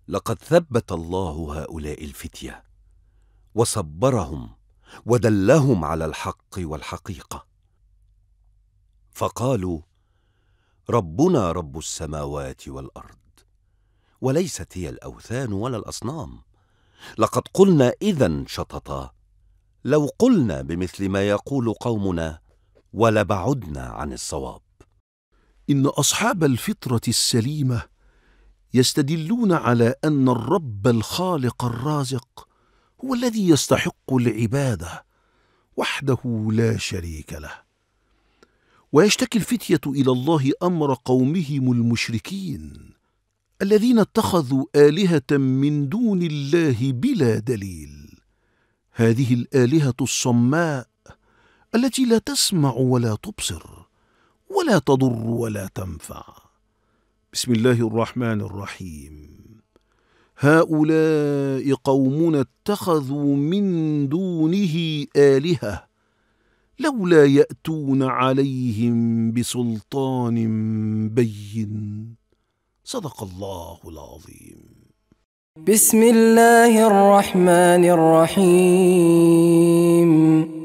لقد ثبت الله هؤلاء الفتيه وصبرهم ودلهم على الحق والحقيقه فقالوا ربنا رب السماوات والارض وليست هي الاوثان ولا الاصنام لقد قلنا اذا شططا لو قلنا بمثل ما يقول قومنا ولبعدنا عن الصواب ان اصحاب الفطره السليمه يستدلون على ان الرب الخالق الرازق هو الذي يستحق العباده وحده لا شريك له ويشتكي الفتيه الى الله امر قومهم المشركين الذين اتخذوا الهه من دون الله بلا دليل هذه الالهه الصماء التي لا تسمع ولا تبصر ولا تضر ولا تنفع بسم الله الرحمن الرحيم هؤلاء قومنا اتخذوا من دونه آلهة لولا يأتون عليهم بسلطان بين صدق الله العظيم بسم الله الرحمن الرحيم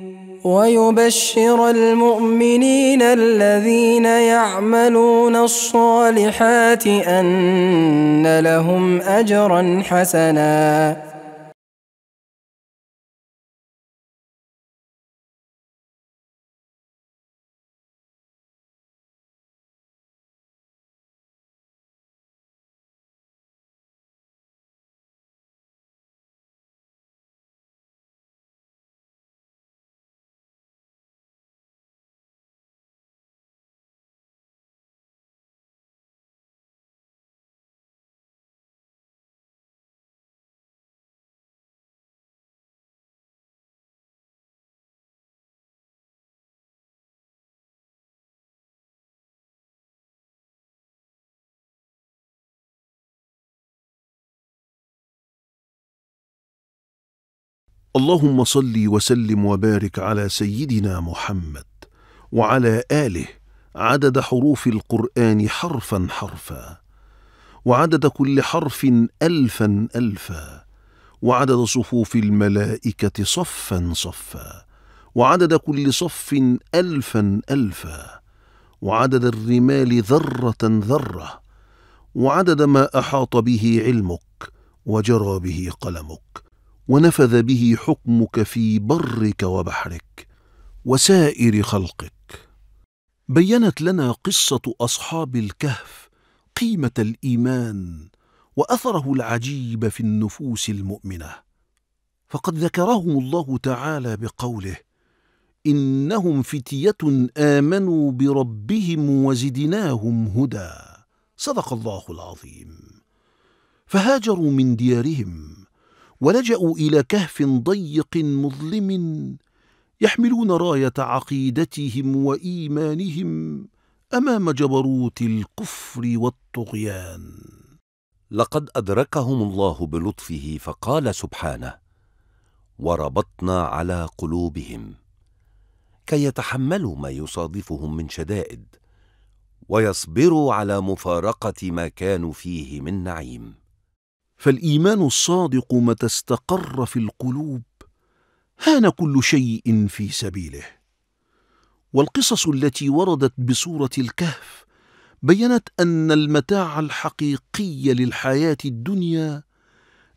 ويبشر المؤمنين الذين يعملون الصالحات أن لهم أجرا حسناً اللهم صل وسلم وبارك على سيدنا محمد وعلى اله عدد حروف القران حرفا حرفا وعدد كل حرف الفا الفا وعدد صفوف الملائكه صفا صفا وعدد كل صف الفا الفا وعدد الرمال ذره ذره وعدد ما احاط به علمك وجرى به قلمك ونفذ به حكمك في برك وبحرك وسائر خلقك بينت لنا قصه اصحاب الكهف قيمه الايمان واثره العجيب في النفوس المؤمنه فقد ذكرهم الله تعالى بقوله انهم فتيه امنوا بربهم وزدناهم هدى صدق الله العظيم فهاجروا من ديارهم ولجأوا إلى كهف ضيق مظلم يحملون راية عقيدتهم وإيمانهم أمام جبروت الكفر والطغيان لقد أدركهم الله بلطفه فقال سبحانه وربطنا على قلوبهم كي يتحملوا ما يصادفهم من شدائد ويصبروا على مفارقة ما كانوا فيه من نعيم فالايمان الصادق متى استقر في القلوب هان كل شيء في سبيله والقصص التي وردت بصوره الكهف بينت ان المتاع الحقيقي للحياه الدنيا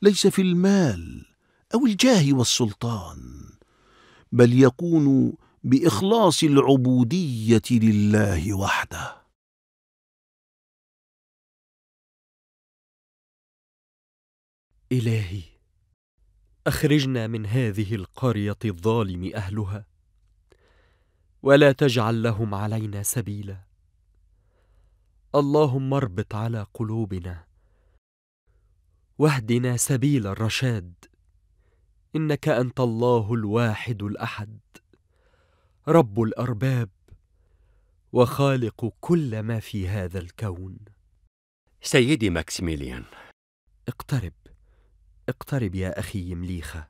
ليس في المال او الجاه والسلطان بل يكون باخلاص العبوديه لله وحده الهي اخرجنا من هذه القريه الظالم اهلها ولا تجعل لهم علينا سبيلا اللهم اربط على قلوبنا واهدنا سبيل الرشاد انك انت الله الواحد الاحد رب الارباب وخالق كل ما في هذا الكون سيدي ماكسيميليان اقترب اقترب يا أخي يمليخة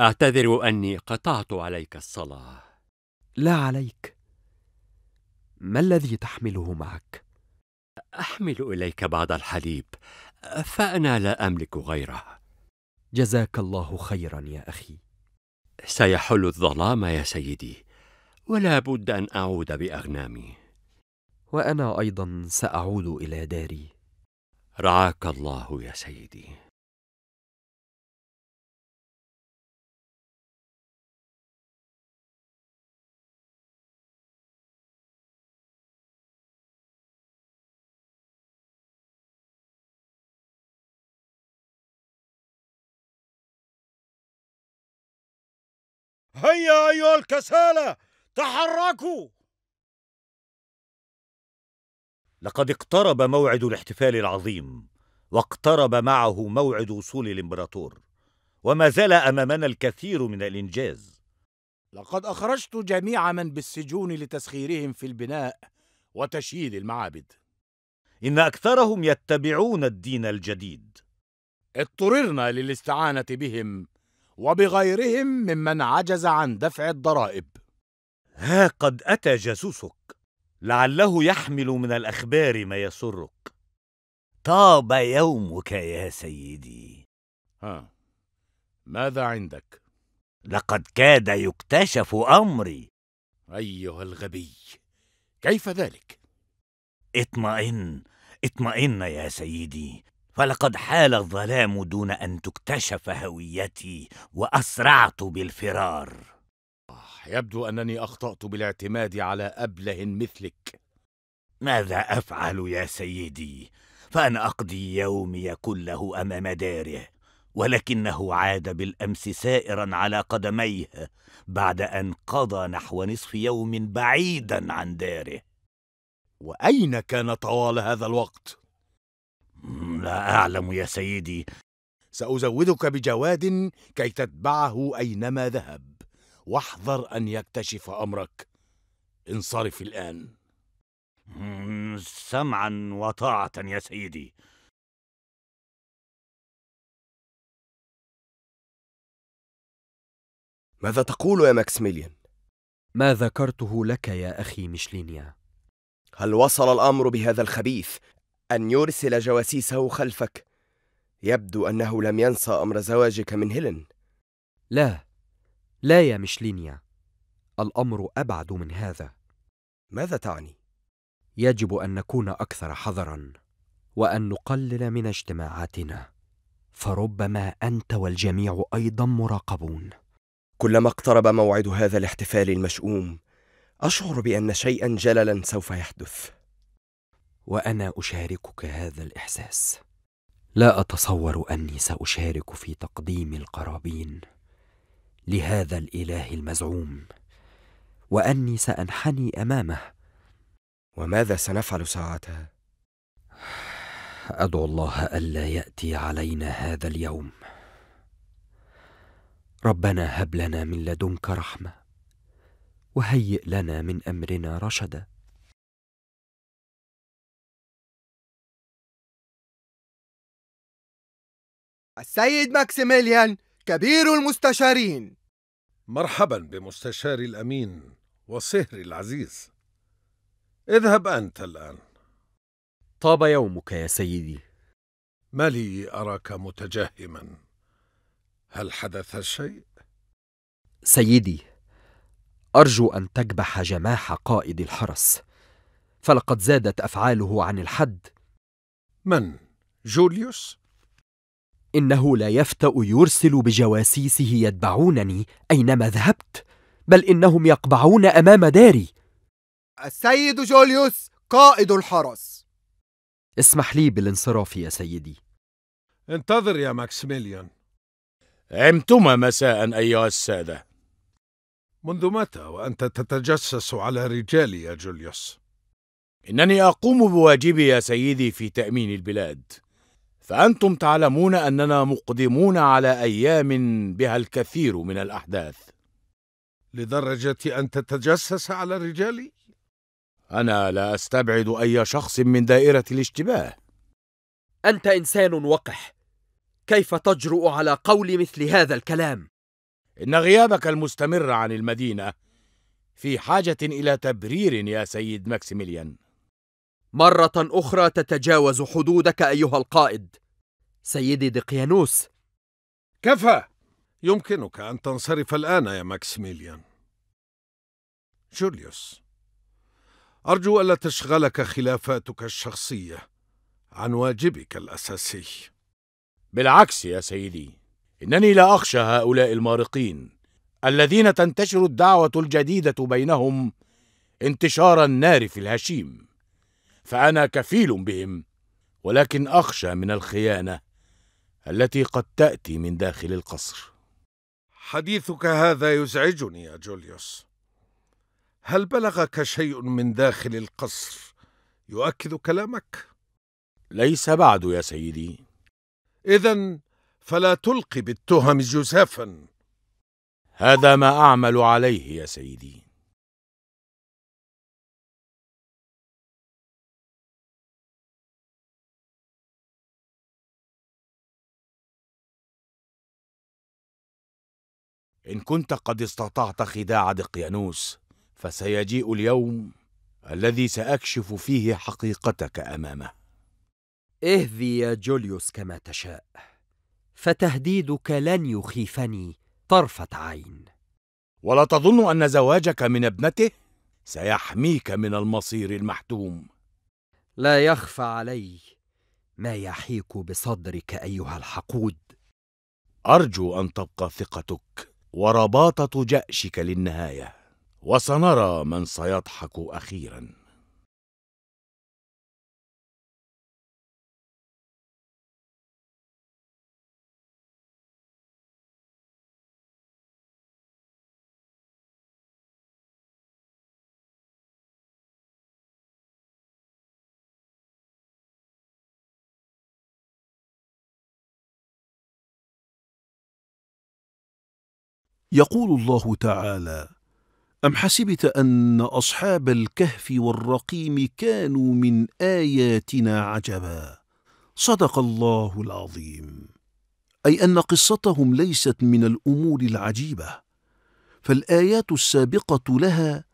أعتذر أني قطعت عليك الصلاة لا عليك ما الذي تحمله معك؟ أحمل إليك بعض الحليب فأنا لا أملك غيره جزاك الله خيرا يا أخي سيحل الظلام يا سيدي ولا بد أن أعود بأغنامي وأنا أيضا سأعود إلى داري رعاك الله يا سيدي هيا أيها الكسالى تحركوا لقد اقترب موعد الاحتفال العظيم واقترب معه موعد وصول الامبراطور وما زال امامنا الكثير من الانجاز لقد اخرجت جميع من بالسجون لتسخيرهم في البناء وتشييد المعابد ان اكثرهم يتبعون الدين الجديد اضطررنا للاستعانه بهم وبغيرهم ممن عجز عن دفع الضرائب ها قد أتى جاسوسك لعله يحمل من الأخبار ما يسرك طاب يومك يا سيدي ها ماذا عندك؟ لقد كاد يكتشف أمري أيها الغبي كيف ذلك؟ اطمئن اطمئن يا سيدي فلقد حال الظلام دون أن تكتشف هويتي وأسرعت بالفرار يبدو أنني أخطأت بالاعتماد على أبله مثلك ماذا أفعل يا سيدي؟ فأنا أقضي يومي كله أمام داره ولكنه عاد بالأمس سائرا على قدميه بعد أن قضى نحو نصف يوم بعيدا عن داره وأين كان طوال هذا الوقت؟ لا أعلم يا سيدي سأزودك بجواد كي تتبعه أينما ذهب واحذر أن يكتشف أمرك انصرف الآن سمعا وطاعة يا سيدي ماذا تقول يا ماكسيميليان؟ ما ذكرته لك يا أخي مشلينيا هل وصل الأمر بهذا الخبيث أن يرسل جواسيسه خلفك يبدو أنه لم ينسى أمر زواجك من هيلين لا لا يا مشلينيا الأمر أبعد من هذا ماذا تعني؟ يجب أن نكون أكثر حذراً وأن نقلل من اجتماعاتنا فربما أنت والجميع أيضا مراقبون كلما اقترب موعد هذا الاحتفال المشؤوم أشعر بأن شيئا جللا سوف يحدث وانا اشاركك هذا الاحساس لا اتصور اني ساشارك في تقديم القرابين لهذا الاله المزعوم واني سانحني امامه وماذا سنفعل ساعتها ادعو الله الا ياتي علينا هذا اليوم ربنا هب لنا من لدنك رحمه وهيئ لنا من امرنا رشدا السيد ماكسيميليان كبير المستشارين مرحبا بمستشاري الأمين وصهري العزيز اذهب أنت الآن طاب يومك يا سيدي ما لي أراك متجهما هل حدث شيء؟ سيدي أرجو أن تكبح جماح قائد الحرس فلقد زادت أفعاله عن الحد من؟ جوليوس؟ انه لا يفتا يرسل بجواسيسه يتبعونني اينما ذهبت بل انهم يقبعون امام داري السيد جوليوس قائد الحرس اسمح لي بالانصراف يا سيدي انتظر يا ماكسيميليان عمتما مساء ايها الساده منذ متى وانت تتجسس على رجالي يا جوليوس انني اقوم بواجبي يا سيدي في تامين البلاد فانتم تعلمون اننا مقدمون على ايام بها الكثير من الاحداث لدرجه ان تتجسس على الرجال انا لا استبعد اي شخص من دائره الاشتباه انت انسان وقح كيف تجرؤ على قول مثل هذا الكلام ان غيابك المستمر عن المدينه في حاجه الى تبرير يا سيد ماكسيميليان مرة أخرى تتجاوز حدودك أيها القائد سيدي دقيانوس كفى يمكنك أن تنصرف الآن يا ماكسيميليان جوليوس أرجو ألا تشغلك خلافاتك الشخصية عن واجبك الأساسي بالعكس يا سيدي إنني لا أخشى هؤلاء المارقين الذين تنتشر الدعوة الجديدة بينهم انتشار النار في الهشيم فأنا كفيل بهم ولكن أخشى من الخيانة التي قد تأتي من داخل القصر حديثك هذا يزعجني يا جوليوس هل بلغك شيء من داخل القصر يؤكد كلامك؟ ليس بعد يا سيدي إذا فلا تلقي بالتهم جزافا هذا ما أعمل عليه يا سيدي إن كنت قد استطعت خداع دقيانوس فسيجيء اليوم الذي سأكشف فيه حقيقتك أمامه اهذي يا جوليوس كما تشاء فتهديدك لن يخيفني طرفة عين ولا تظن أن زواجك من ابنته سيحميك من المصير المحتوم لا يخفى علي ما يحيك بصدرك أيها الحقود أرجو أن تبقى ثقتك ورباطة جأشك للنهاية وسنرى من سيضحك أخيراً يقول الله تعالى أم حسبت أن أصحاب الكهف والرقيم كانوا من آياتنا عجبا صدق الله العظيم أي أن قصتهم ليست من الأمور العجيبة فالآيات السابقة لها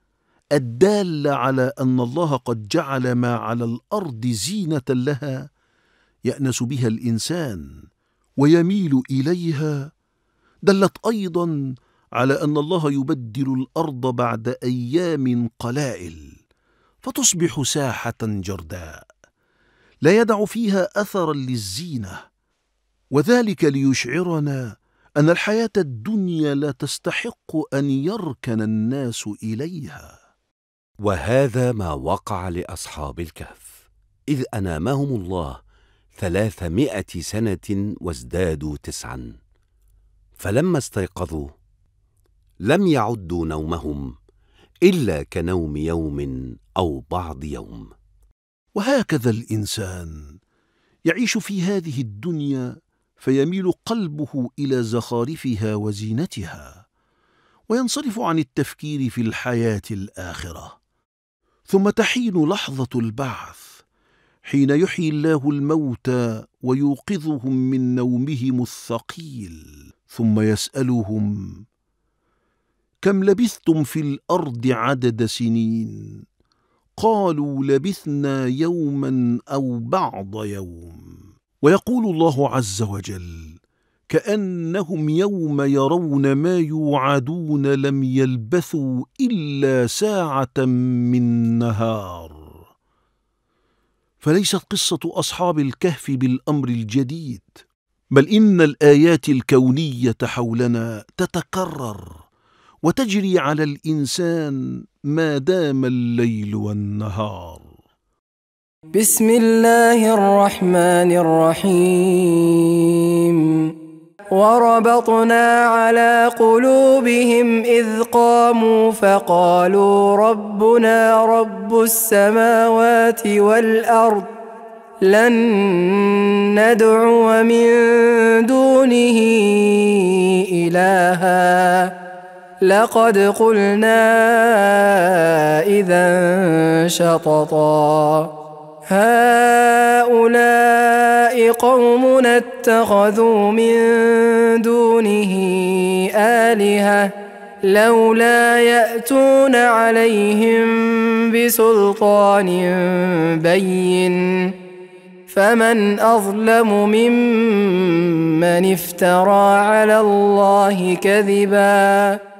الدالة على أن الله قد جعل ما على الأرض زينة لها يأنس بها الإنسان ويميل إليها دلت أيضا على أن الله يبدل الأرض بعد أيام قلائل فتصبح ساحة جرداء لا يدع فيها أثرا للزينة وذلك ليشعرنا أن الحياة الدنيا لا تستحق أن يركن الناس إليها وهذا ما وقع لأصحاب الكهف إذ أنامهم الله ثلاثمائة سنة وازدادوا تسعا فلما استيقظوا لم يعدوا نومهم إلا كنوم يوم أو بعض يوم وهكذا الإنسان يعيش في هذه الدنيا فيميل قلبه إلى زخارفها وزينتها وينصرف عن التفكير في الحياة الآخرة ثم تحين لحظة البعث حين يحيي الله الموتى ويوقظهم من نومهم الثقيل ثم يسألهم كم لبثتم في الارض عدد سنين قالوا لبثنا يوما او بعض يوم ويقول الله عز وجل كانهم يوم يرون ما يوعدون لم يلبثوا الا ساعه من نهار فليست قصه اصحاب الكهف بالامر الجديد بل ان الايات الكونيه حولنا تتكرر وتجري على الانسان ما دام الليل والنهار بسم الله الرحمن الرحيم وربطنا على قلوبهم إذ قاموا فقالوا ربنا رب السماوات والأرض لن ندعو من دونه إلهًا لقد قلنا إذا شططا هؤلاء قومنا اتخذوا من دونه آلهة لولا يأتون عليهم بسلطان بين فمن أظلم ممن افترى على الله كذباً